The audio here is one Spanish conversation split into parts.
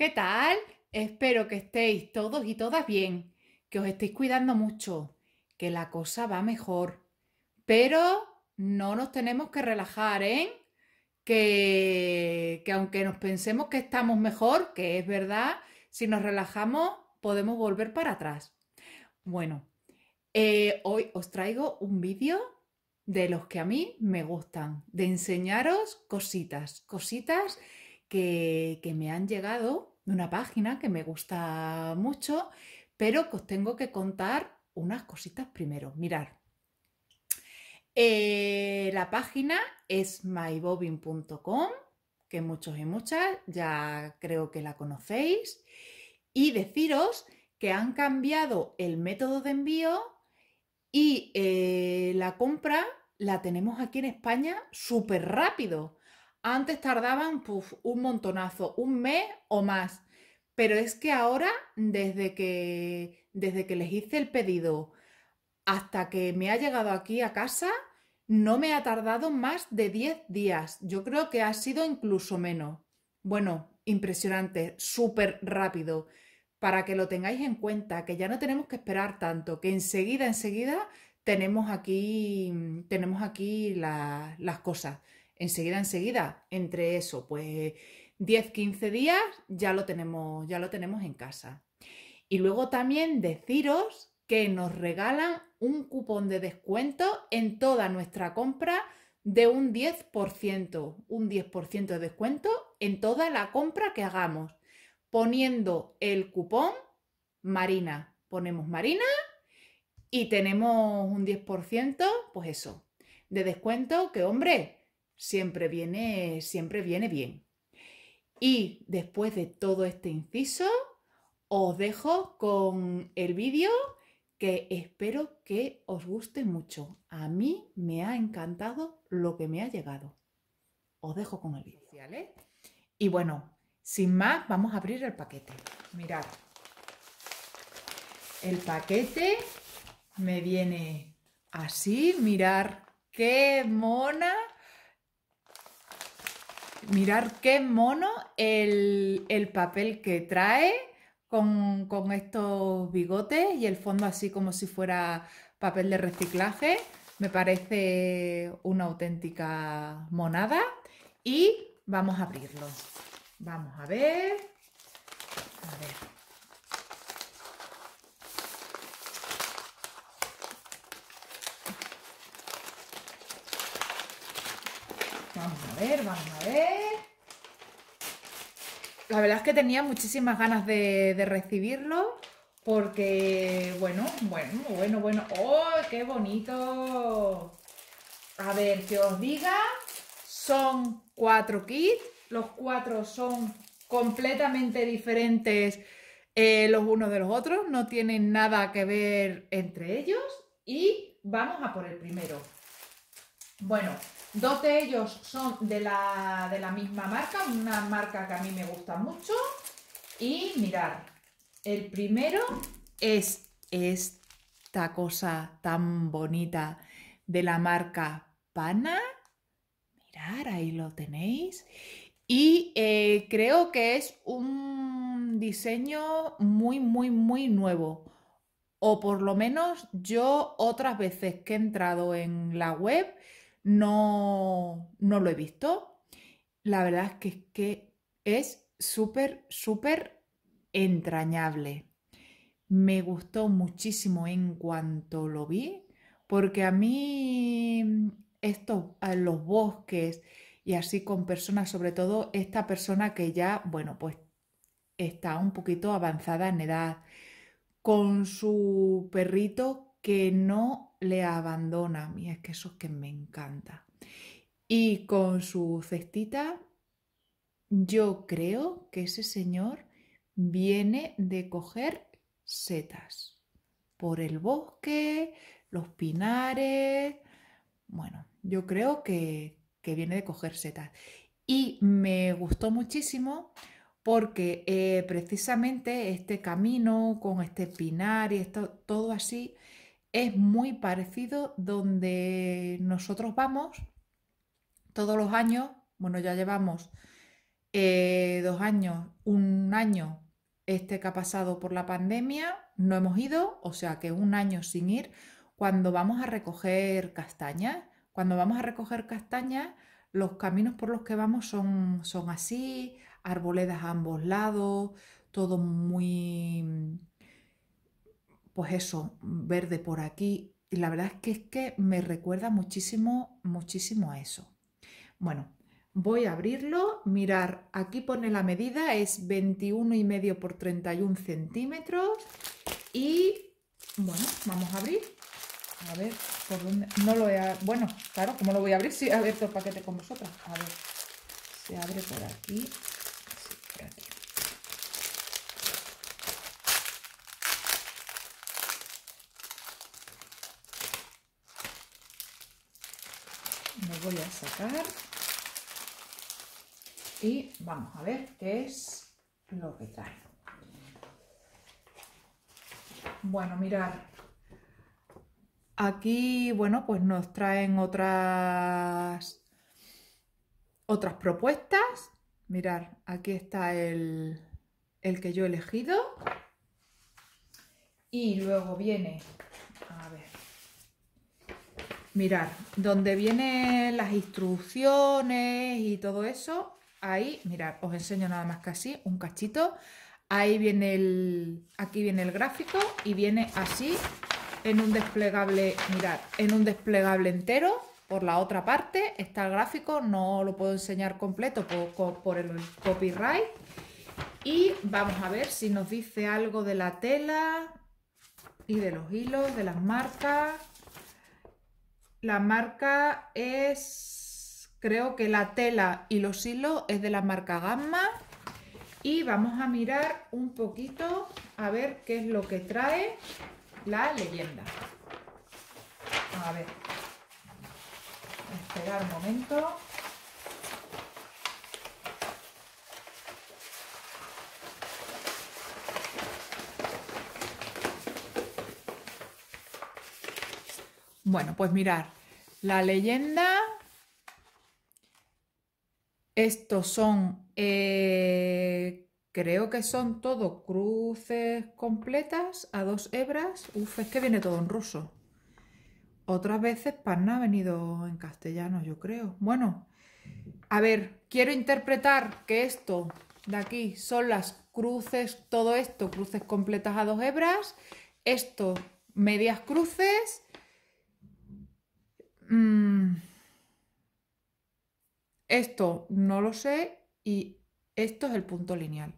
¿Qué tal? Espero que estéis todos y todas bien, que os estéis cuidando mucho, que la cosa va mejor. Pero no nos tenemos que relajar, ¿eh? Que, aunque nos pensemos que estamos mejor, que es verdad, si nos relajamos podemos volver para atrás. Bueno, eh, hoy os traigo un vídeo de los que a mí me gustan, de enseñaros cositas, cositas que, que me han llegado de una página que me gusta mucho, pero que os tengo que contar unas cositas primero. Mirad, eh, la página es mybobbing.com, que muchos y muchas ya creo que la conocéis, y deciros que han cambiado el método de envío y eh, la compra la tenemos aquí en España súper rápido. Antes tardaban un montonazo, un mes o más. Pero es que ahora, desde que, desde que les hice el pedido hasta que me ha llegado aquí a casa, no me ha tardado más de 10 días. Yo creo que ha sido incluso menos. Bueno, impresionante, súper rápido. Para que lo tengáis en cuenta, que ya no tenemos que esperar tanto, que enseguida, enseguida tenemos aquí, tenemos aquí las cosas enseguida, enseguida, entre eso, pues 10, 15 días ya lo tenemos, ya lo tenemos en casa. Y luego también deciros que nos regalan un cupón de descuento en toda nuestra compra de un 10%, un 10% de descuento en toda la compra que hagamos, poniendo el cupón Marina. Ponemos Marina y tenemos un 10%, pues eso, de descuento que, hombre, siempre viene, siempre viene bien. Y después de todo este inciso, os dejo con el vídeo que espero que os guste mucho. A mí me ha encantado lo que me ha llegado. Os dejo con el vídeo. Y bueno, sin más, vamos a abrir el paquete. Mirad. El paquete me viene así. Mirar qué mona Mirar qué mono el, papel que trae con, con, estos bigotes y el fondo así como si fuera papel de reciclaje. Me parece una auténtica monada y vamos a abrirlo. Vamos a ver. A ver. Vamos a ver, vamos a ver. La verdad es que tenía muchísimas ganas de, recibirlo. Porque, bueno, bueno, bueno, bueno. ¡Oh, qué bonito! A ver, que os diga. Son cuatro kits. Los cuatro son completamente diferentes eh, los unos de los otros. No tienen nada que ver entre ellos. Y vamos a por el primero. Bueno, Dos de ellos son de la, de la misma marca, una marca que a mí me gusta mucho. Y mirar, el primero es esta cosa tan bonita de la marca Pana. Mirad, ahí lo tenéis. Y eh, creo que es un diseño muy, muy, muy nuevo. O por lo menos yo otras veces que he entrado en la web no, no lo he visto. La verdad es que, es súper, súper entrañable. Me gustó muchísimo en cuanto lo vi, porque a mí mm, estos, los bosques y así con personas, sobre todo esta persona que ya, bueno, pues está un poquito avanzada en edad, con su perrito que no le abandona. mí es que eso es que me encanta. Y con su cestita, yo creo que ese señor viene de coger setas por el bosque, los pinares. Bueno, yo creo que, viene de coger setas. Y me gustó muchísimo porque eh, precisamente este camino con este pinar y esto, todo así, es muy parecido donde nosotros vamos todos los años. Bueno, ya llevamos eh, dos años, un año este que ha pasado por la pandemia, no hemos ido, o sea que un año sin ir, cuando vamos a recoger castañas, cuando vamos a recoger castañas, los caminos por los que vamos son, son así, arboledas a ambos lados, todo muy pues eso, verde por aquí. Y la verdad es que, es que me recuerda muchísimo, muchísimo a eso. Bueno, voy a abrirlo, mirar, aquí pone la medida, es y 21 medio por 31 centímetros. Y bueno, vamos a abrir. A ver, por dónde. No lo he. Bueno, claro, como lo voy a abrir? si he abierto el paquete con vosotras. A ver, se abre por aquí. sacar. Y vamos a ver qué es lo que trae. Bueno, mirar Aquí, bueno, pues nos traen otras, otras propuestas. Mirar, aquí está el, el que yo he elegido. Y luego viene, a ver, Mirad, donde vienen las instrucciones y todo eso, ahí, mirad, os enseño nada más que así, un cachito. Ahí viene el, aquí viene el gráfico y viene así en un desplegable, mirad, en un desplegable entero. Por la otra parte está el gráfico, no lo puedo enseñar completo por, por el copyright. Y vamos a ver si nos dice algo de la tela y de los hilos, de las marcas. La marca es, creo que la tela y los hilos es de la marca Gamma. Y vamos a mirar un poquito a ver qué es lo que trae la leyenda. A ver, esperar un momento. Bueno, pues mirar, la leyenda, estos son, eh, creo que son todo cruces completas a dos hebras. Uf, es que viene todo en ruso. Otras veces Panna ha venido en castellano, yo creo. Bueno, a ver, quiero interpretar que esto de aquí son las cruces, todo esto, cruces completas a dos hebras, esto medias cruces Mm. esto no lo sé y esto es el punto lineal.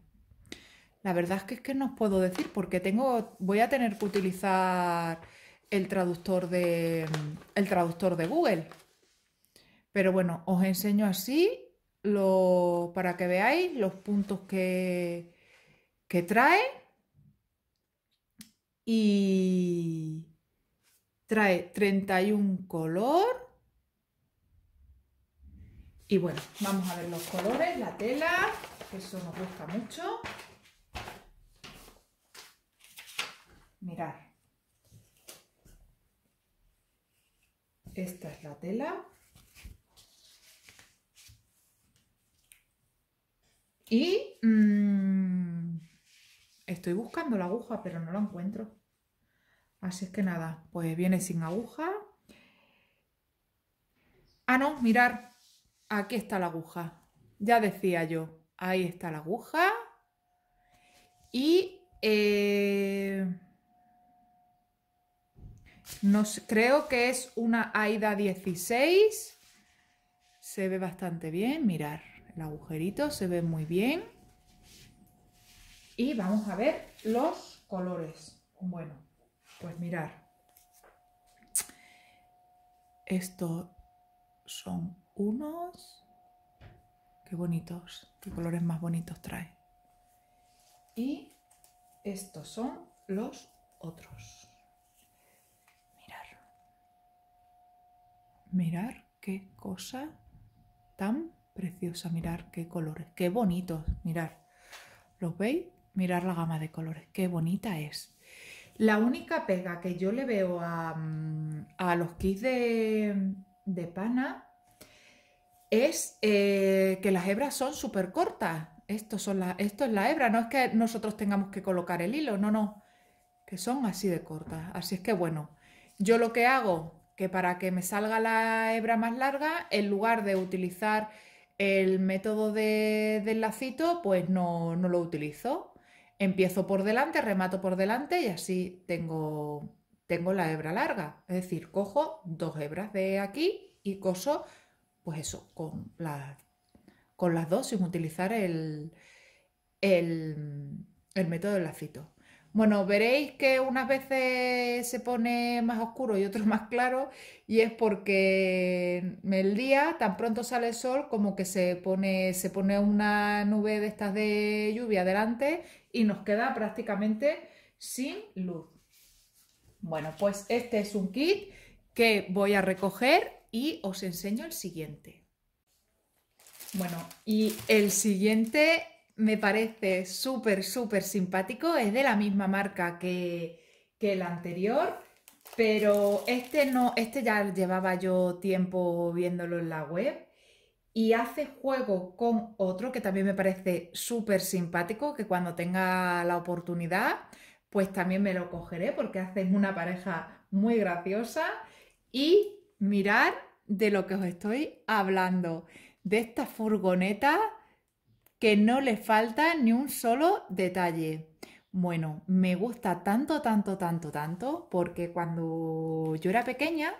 La verdad es que, es que no os puedo decir porque tengo, voy a tener que utilizar el traductor de, el traductor de Google. Pero bueno, os enseño así lo, para que veáis los puntos que, que trae y, trae 31 color. Y bueno, vamos a ver los colores, la tela, que eso nos gusta mucho. Mirad. Esta es la tela. Y mm, estoy buscando la aguja, pero no la encuentro. Así es que nada, pues viene sin aguja. Ah, no, mirar, aquí está la aguja. Ya decía yo, ahí está la aguja. Y eh, nos, creo que es una Aida 16. Se ve bastante bien, mirar, el agujerito se ve muy bien. Y vamos a ver los colores. Bueno. Pues mirar, estos son unos, qué bonitos, qué colores más bonitos trae. Y estos son los otros. Mirar, mirar qué cosa tan preciosa, mirar qué colores, qué bonitos, mirar. ¿Los veis? Mirar la gama de colores, qué bonita es. La única pega que yo le veo a, mm, los kits de, pana es eh, que las hebras son súper cortas. Esto, son esto es la hebra, no es que nosotros tengamos que colocar el hilo, no, no, que son así de cortas. Así es que bueno, yo lo que hago, que para que me salga la hebra más larga, en lugar de utilizar el método de, del lacito, pues no, no lo utilizo empiezo por delante, remato por delante y así tengo, tengo la hebra larga. Es decir, cojo dos hebras de aquí y coso, pues eso, con, con las dos sin utilizar el, método del lacito. Bueno, veréis que unas veces se pone más oscuro y otros más claro y es porque el día tan pronto sale el sol como que se pone, se pone una nube de estas de lluvia delante y nos queda prácticamente sin luz. Bueno, pues este es un kit que voy a recoger y os enseño el siguiente. Bueno, y el siguiente me parece súper, súper simpático. Es de la misma marca que, que el anterior, pero este no, este ya llevaba yo tiempo viéndolo en la web y hace juego con otro que también me parece súper simpático, que cuando tenga la oportunidad, pues también me lo cogeré porque hacen una pareja muy graciosa y mirar de lo que os estoy hablando, de esta furgoneta que no le falta ni un solo detalle. Bueno, me gusta tanto, tanto, tanto, tanto, porque cuando yo era pequeña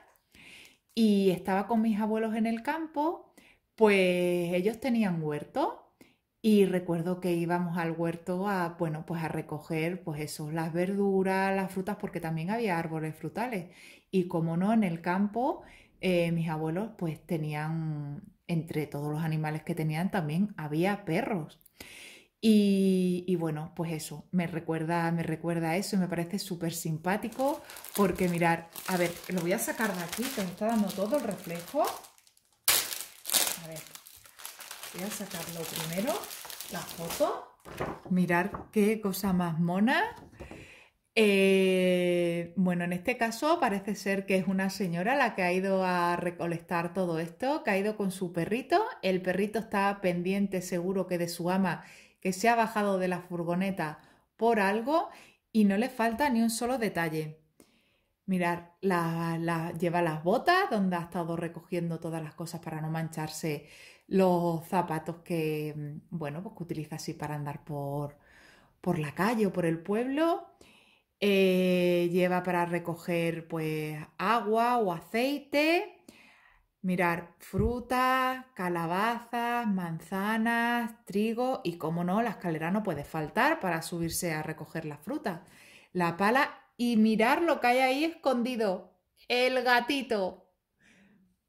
y estaba con mis abuelos en el campo, pues ellos tenían huerto y recuerdo que íbamos al huerto a, bueno, pues a recoger, pues eso, las verduras, las frutas, porque también había árboles frutales. Y como no, en el campo, eh, mis abuelos pues tenían, entre todos los animales que tenían, también había perros. Y, bueno, pues eso, me recuerda, me recuerda eso y me parece súper simpático porque mirar, a ver, lo voy a sacar de aquí, que está dando todo el reflejo. Voy a sacarlo primero, la foto. Mirar qué cosa más mona. Eh, bueno, en este caso parece ser que es una señora la que ha ido a recolectar todo esto, que ha ido con su perrito. El perrito está pendiente seguro que de su ama, que se ha bajado de la furgoneta por algo y no le falta ni un solo detalle. Mirar, la, lleva las botas donde ha estado recogiendo todas las cosas para no mancharse los zapatos que, mm, bueno, pues, utiliza así para andar por, la calle o por el pueblo. Eh, lleva para recoger pues agua o aceite. Mirar frutas, calabazas, manzanas, trigo y, como no, la escalera no puede faltar para subirse a recoger las fruta, La pala y mirar lo que hay ahí escondido. El gatito.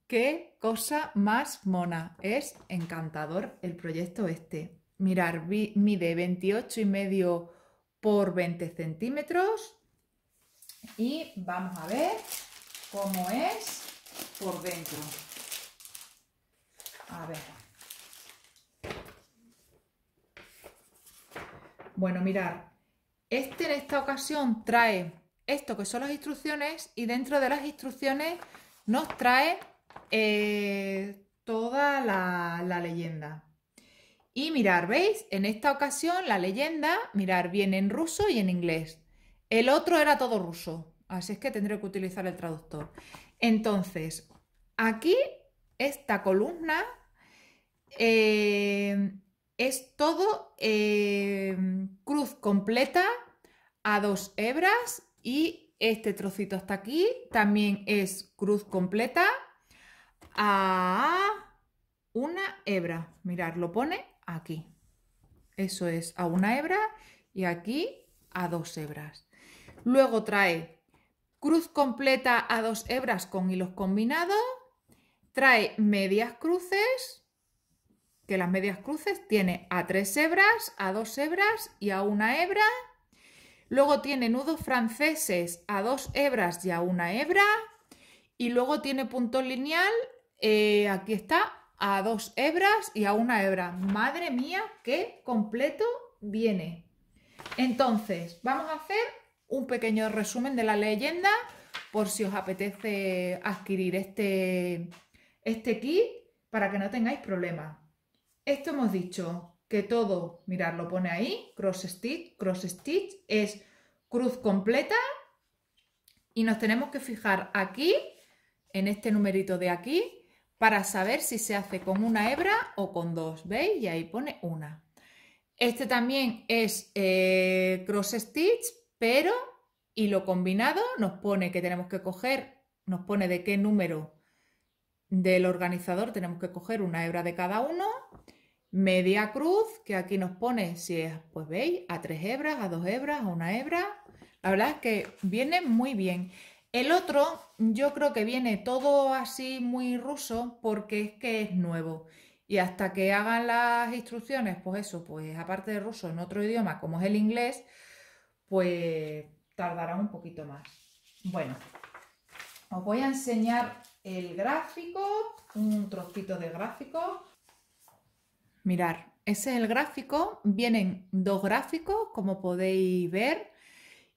¿Qué? cosa más mona. Es encantador el proyecto este. Mirar, mide 28 y medio por 20 centímetros. Y vamos a ver cómo es por dentro. A ver. Bueno, mirar. Este en esta ocasión trae esto que son las instrucciones y dentro de las instrucciones nos trae eh, toda la, leyenda. Y mirar, ¿veis? En esta ocasión la leyenda, mirar, viene en ruso y en inglés. El otro era todo ruso, así es que tendré que utilizar el traductor. Entonces, aquí esta columna eh, es todo eh, cruz completa a dos hebras y este trocito hasta aquí también es cruz completa a una hebra. Mirad, lo pone aquí. Eso es a una hebra y aquí a dos hebras. Luego trae cruz completa a dos hebras con hilos combinados. Trae medias cruces, que las medias cruces tiene a tres hebras, a dos hebras y a una hebra. Luego tiene nudos franceses a dos hebras y a una hebra. Y luego tiene punto lineal eh, aquí está a dos hebras y a una hebra. Madre mía, qué completo viene. Entonces, vamos a hacer un pequeño resumen de la leyenda por si os apetece adquirir este, este kit para que no tengáis problemas. Esto hemos dicho que todo, mirad, lo pone ahí, cross stitch, cross stitch, es cruz completa y nos tenemos que fijar aquí, en este numerito de aquí, para saber si se hace con una hebra o con dos. ¿Veis? Y ahí pone una. Este también es eh, cross stitch, pero y lo combinado nos pone que tenemos que coger, nos pone de qué número del organizador tenemos que coger una hebra de cada uno, media cruz, que aquí nos pone si es, pues veis, a tres hebras, a dos hebras, a una hebra. La verdad es que viene muy bien. El otro yo creo que viene todo así muy ruso porque es que es nuevo. Y hasta que hagan las instrucciones, pues eso, pues aparte de ruso en otro idioma como es el inglés, pues tardará un poquito más. Bueno, os voy a enseñar el gráfico, un trocito de gráfico. Mirar, ese es el gráfico, vienen dos gráficos como podéis ver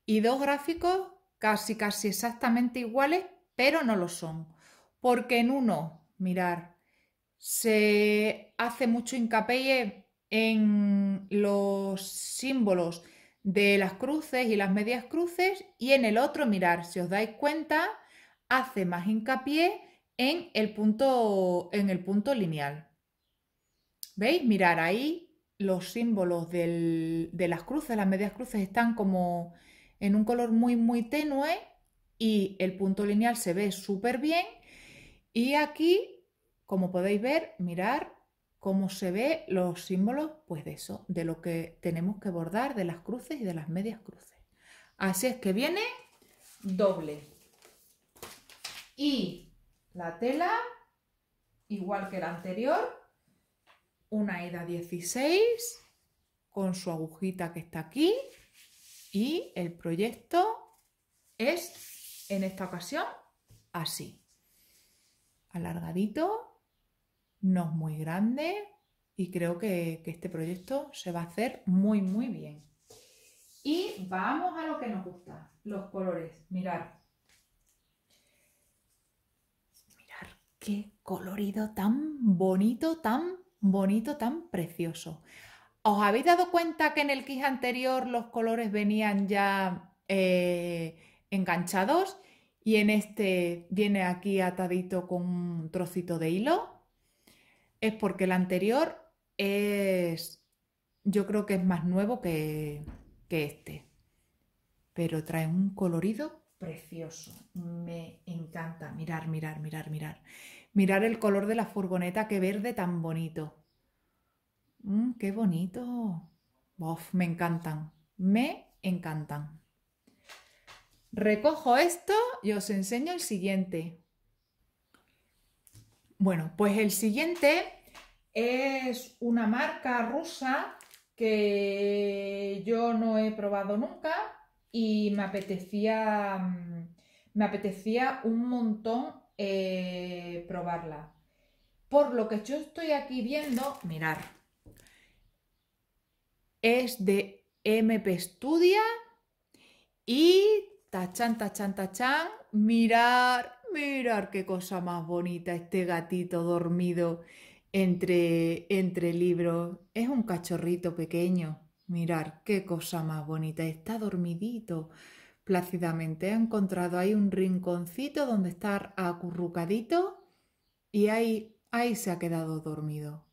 y dos gráficos casi casi exactamente iguales, pero no lo son. Porque en uno, mirar, se hace mucho hincapié en los símbolos de las cruces y las medias cruces y en el otro, mirar, si os dais cuenta, hace más hincapié en el punto, en el punto lineal. ¿Veis? Mirar ahí los símbolos de las cruces, las medias cruces están como en un color muy, muy tenue y el punto lineal se ve súper bien. Y aquí, como podéis ver, mirar cómo se ve los símbolos, pues de eso, de lo que tenemos que bordar, de las cruces y de las medias cruces. Así es que viene doble. Y la tela, igual que la anterior, una ida 16 con su agujita que está aquí y el proyecto es, en esta ocasión, así. Alargadito, no es muy grande y creo que, este proyecto se va a hacer muy, muy bien. Y vamos a lo que nos gusta, los colores. Mirad. Mirad qué colorido tan bonito, tan bonito, tan precioso. ¿Os habéis dado cuenta que en el kit anterior los colores venían ya eh, enganchados y en este viene aquí atadito con un trocito de hilo? Es porque el anterior es, yo creo que es más nuevo que, que este, pero trae un colorido precioso, me encanta. Mirar, mirar, mirar, mirar. Mirar el color de la furgoneta, qué verde tan bonito. Mm, ¡Qué bonito! Uf, me encantan, me encantan. Recojo esto y os enseño el siguiente. Bueno, pues el siguiente es una marca rusa que yo no he probado nunca y me apetecía, mm, me apetecía un montón eh, probarla. Por lo que yo estoy aquí viendo, mirar, es de MP Estudia y tachan, tachan, tachan, mirar, mirar qué cosa más bonita este gatito dormido entre, entre libros. Es un cachorrito pequeño. Mirar qué cosa más bonita. Está dormidito plácidamente. ha encontrado ahí un rinconcito donde estar acurrucadito y ahí, ahí se ha quedado dormido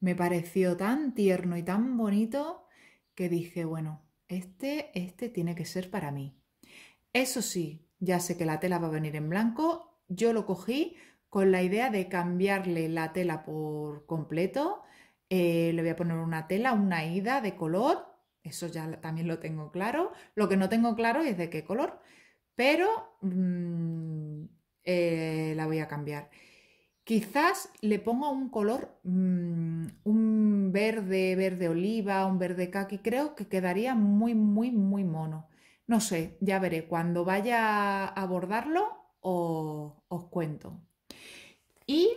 me pareció tan tierno y tan bonito que dije, bueno, este, este tiene que ser para mí. Eso sí, ya sé que la tela va a venir en blanco, yo lo cogí con la idea de cambiarle la tela por completo. Eh, le voy a poner una tela, una ida de color, eso ya también lo tengo claro. Lo que no tengo claro es de qué color, pero mm, eh, la voy a cambiar. Quizás le ponga un color, mm, un verde, verde oliva, un verde kaki, creo que quedaría muy, muy, muy mono. No sé, ya veré, cuando vaya a abordarlo os, os cuento. Y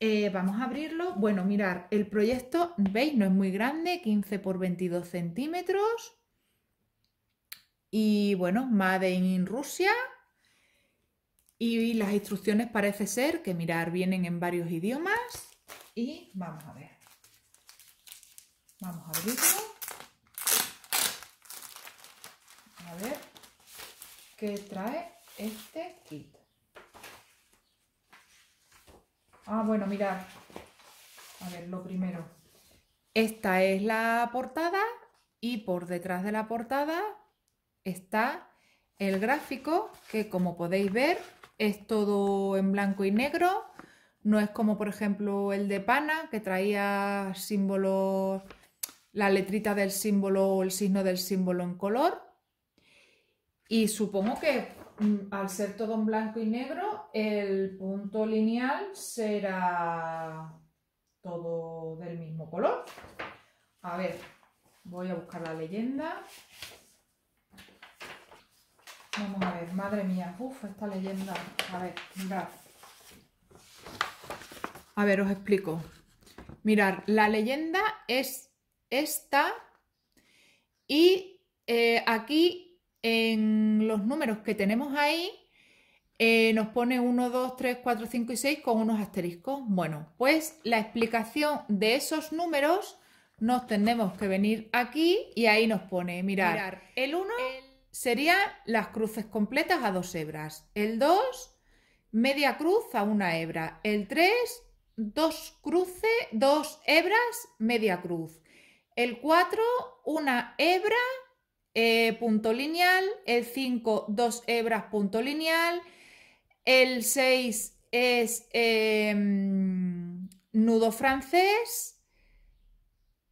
eh, vamos a abrirlo. Bueno, mirar, el proyecto, veis, no es muy grande, 15 por 22 centímetros. Y bueno, Made in Rusia, y las instrucciones parece ser que, mirar, vienen en varios idiomas. Y vamos a ver. Vamos a abrirlo. A ver qué trae este kit. Ah, bueno, mirad. A ver, lo primero. Esta es la portada y por detrás de la portada está el gráfico, que como podéis ver es todo en blanco y negro, no es como por ejemplo el de Pana, que traía símbolos, la letrita del símbolo o el signo del símbolo en color. Y supongo que mm, al ser todo en blanco y negro, el punto lineal será todo del mismo color. A ver, voy a buscar la leyenda. Vamos a ver, madre mía, uff, esta leyenda. A ver, mirad. A ver, os explico. Mirad, la leyenda es esta y eh, aquí en los números que tenemos ahí eh, nos pone 1, 2, 3, 4, 5 y 6 con unos asteriscos. Bueno, pues la explicación de esos números nos tenemos que venir aquí y ahí nos pone, mirar el 1... El serían las cruces completas a dos hebras. El 2, media cruz a una hebra. El 3, dos dos hebras, media cruz. El 4, una hebra, eh, punto lineal. El 5, dos hebras, punto lineal. El 6 es em, nudo francés.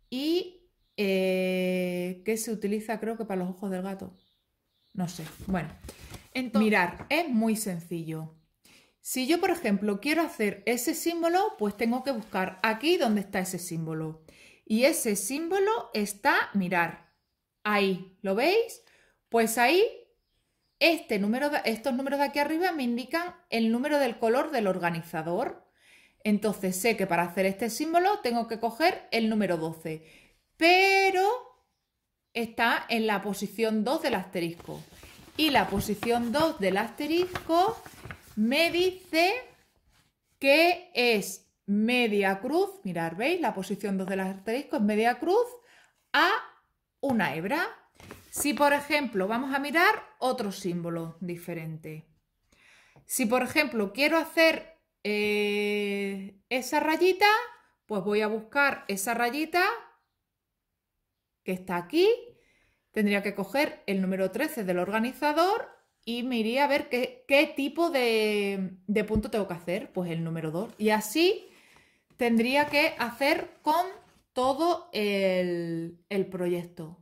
Y eh, que se utiliza creo que para los ojos del gato. No sé. Bueno, mirar, es muy sencillo. Si yo, por ejemplo, quiero hacer ese símbolo, pues tengo que buscar aquí donde está ese símbolo. Y ese símbolo está, mirar, ahí, ¿lo veis? Pues ahí, este número estos números de aquí arriba me indican el número del color del organizador. Entonces sé que para hacer este símbolo tengo que coger el número 12. Pero está en la posición 2 del asterisco. Y la posición 2 del asterisco me dice que es media cruz, mirar, ¿veis? La posición 2 del asterisco es media cruz a una hebra. Si, por ejemplo, vamos a mirar otro símbolo diferente. Si, por ejemplo, quiero hacer eh, esa rayita, pues voy a buscar esa rayita que está aquí, tendría que coger el número 13 del organizador y me iría a ver qué, qué tipo de, de, punto tengo que hacer, pues el número 2. Y así tendría que hacer con todo el, proyecto.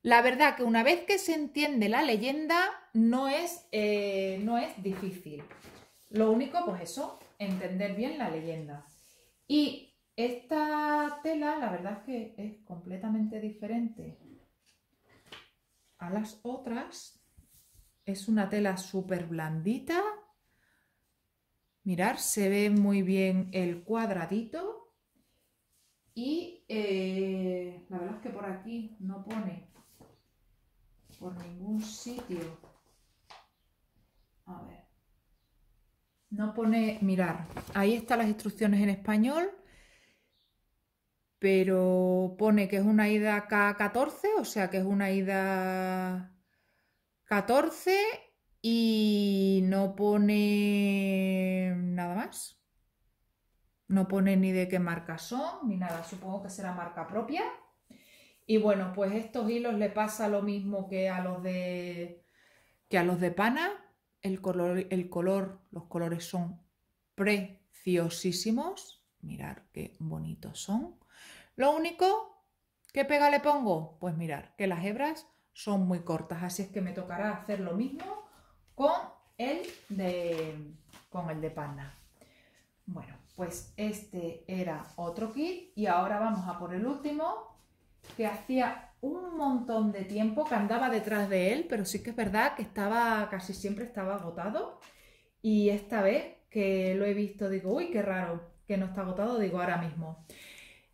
La verdad que una vez que se entiende la leyenda no es, eh, no es difícil. Lo único, pues eso, entender bien la leyenda. Y esta tela, la verdad es que es completamente diferente a las otras. Es una tela súper blandita. Mirar, se ve muy bien el cuadradito. Y eh, la verdad es que por aquí no pone por ningún sitio. A ver. No pone, mirar, ahí están las instrucciones en español pero pone que es una ida K14, o sea que es una ida 14 y no pone nada más. No pone ni de qué marca son, ni nada, supongo que será marca propia. Y bueno, pues estos hilos le pasa lo mismo que a los de que a los de pana. el color, los colores son preciosísimos. Mirar qué bonitos son. Lo único, ¿qué pega le pongo? Pues mirar que las hebras son muy cortas, así es que me tocará hacer lo mismo con el de, con el de panda. Bueno, pues este era otro kit y ahora vamos a por el último que hacía un montón de tiempo que andaba detrás de él, pero sí que es verdad que estaba casi siempre estaba agotado y esta vez que lo he visto digo, uy, qué raro que no está agotado, digo ahora mismo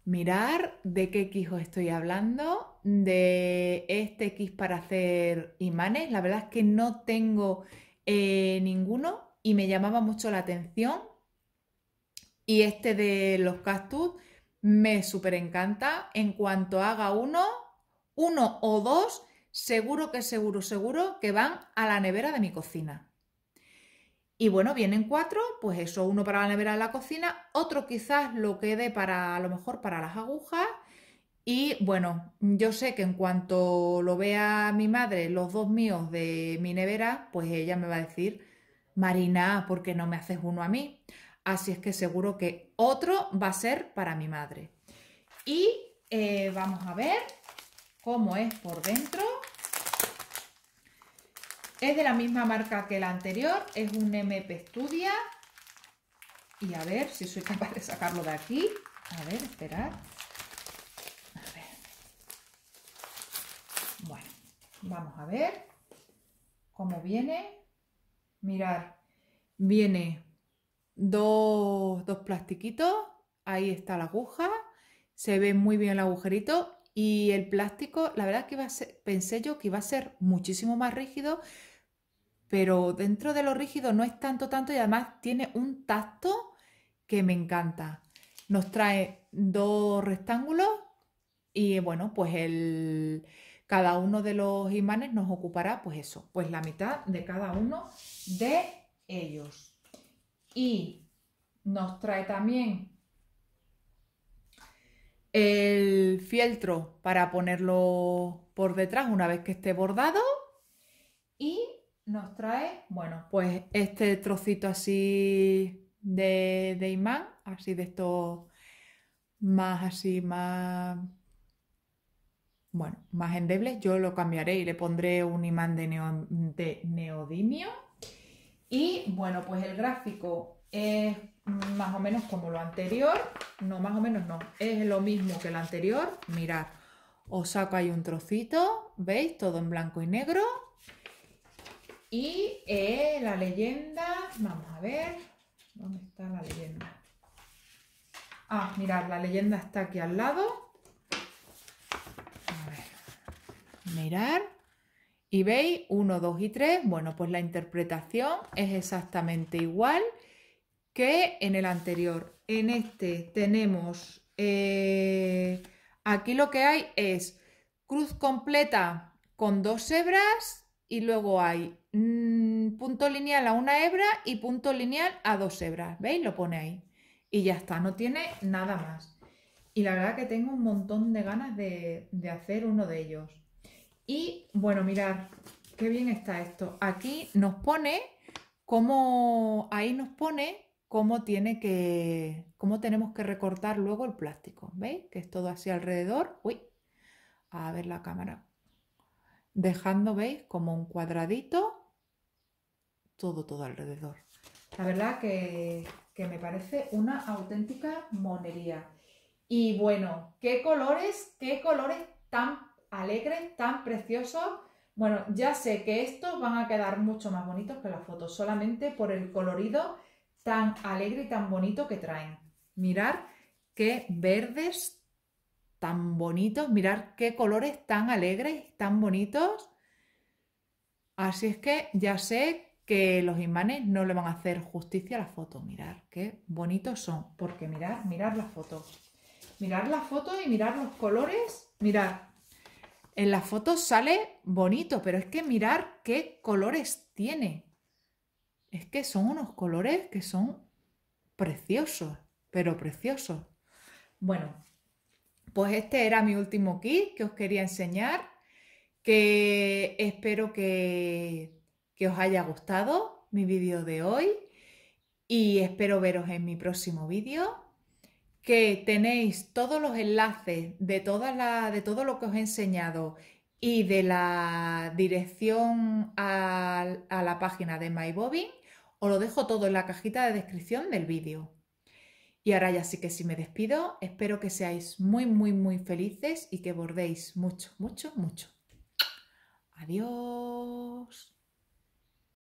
mirar de qué X estoy hablando, de este X para hacer imanes. La verdad es que no tengo eh, ninguno y me llamaba mucho la atención. Y este de los cactus me súper encanta. En cuanto haga uno, uno o dos, seguro que seguro, seguro que van a la nevera de mi cocina. Y bueno, vienen cuatro, pues eso, uno para la nevera de la cocina, otro quizás lo quede para, a lo mejor, para las agujas. Y bueno, yo sé que en cuanto lo vea mi madre, los dos míos de mi nevera, pues ella me va a decir, Marina, ¿por qué no me haces uno a mí? Así es que seguro que otro va a ser para mi madre. Y eh, vamos a ver cómo es por dentro. Es de la misma marca que la anterior, es un MP Studia. Y a ver si soy capaz de sacarlo de aquí. A ver, esperad. Bueno, vamos a ver cómo viene. Mirad, viene dos, plastiquitos. Ahí está la aguja. Se ve muy bien el agujerito y el plástico, la verdad que pensé yo que iba a ser muchísimo más rígido, pero dentro de lo rígido no es tanto, tanto y además tiene un tacto que me encanta. Nos trae dos rectángulos y bueno, pues el, cada uno de los imanes nos ocupará pues eso, pues la mitad de cada uno de ellos. Y nos trae también el fieltro para ponerlo por detrás una vez que esté bordado y nos trae, bueno, pues este trocito así de, imán, así de estos más así, más, bueno, más endebles. Yo lo cambiaré y le pondré un imán de, de neodimio. Y bueno, pues el gráfico es más o menos como lo anterior. No, más o menos no. Es lo mismo que el anterior. Mirad, os saco ahí un trocito, ¿veis? Todo en blanco y negro y eh, la leyenda, vamos a ver, ¿dónde está la leyenda? Ah, mirad, la leyenda está aquí al lado. A ver, mirar. Y veis 1, 2 y 3. Bueno, pues la interpretación es exactamente igual que en el anterior. En este tenemos, eh, aquí lo que hay es cruz completa con dos hebras y luego hay Mm, punto lineal a una hebra y punto lineal a dos hebras. ¿Veis? Lo pone ahí. Y ya está, no tiene nada más. Y la verdad que tengo un montón de ganas de, hacer uno de ellos. Y bueno, mirar qué bien está esto. Aquí nos pone cómo, ahí nos pone cómo tiene que, cómo tenemos que recortar luego el plástico. ¿Veis? Que es todo así alrededor. Uy, a ver la cámara. Dejando, ¿veis? Como un cuadradito todo, todo alrededor. La verdad que, me parece una auténtica monería. Y bueno, qué colores, qué colores tan alegres, tan preciosos. Bueno, ya sé que estos van a quedar mucho más bonitos que las fotos, solamente por el colorido tan alegre y tan bonito que traen. Mirar qué verdes tan bonitos, mirar qué colores tan alegres, tan bonitos. Así es que ya sé que los imanes no le van a hacer justicia a la foto. Mirar qué bonitos son, porque mirar, mirar la foto. Mirar la foto y mirar los colores, mirar. En la foto sale bonito, pero es que mirar qué colores tiene. Es que son unos colores que son preciosos, pero preciosos. Bueno, pues este era mi último kit que os quería enseñar, que espero que que os haya gustado mi vídeo de hoy y espero veros en mi próximo vídeo, que tenéis todos los enlaces de, toda de todo lo que os he enseñado y de la dirección a, a la página de MyBobbing, os lo dejo todo en la cajita de descripción del vídeo. Y ahora ya sí que si me despido, espero que seáis muy, muy, muy felices y que bordéis mucho, mucho, mucho. Adiós.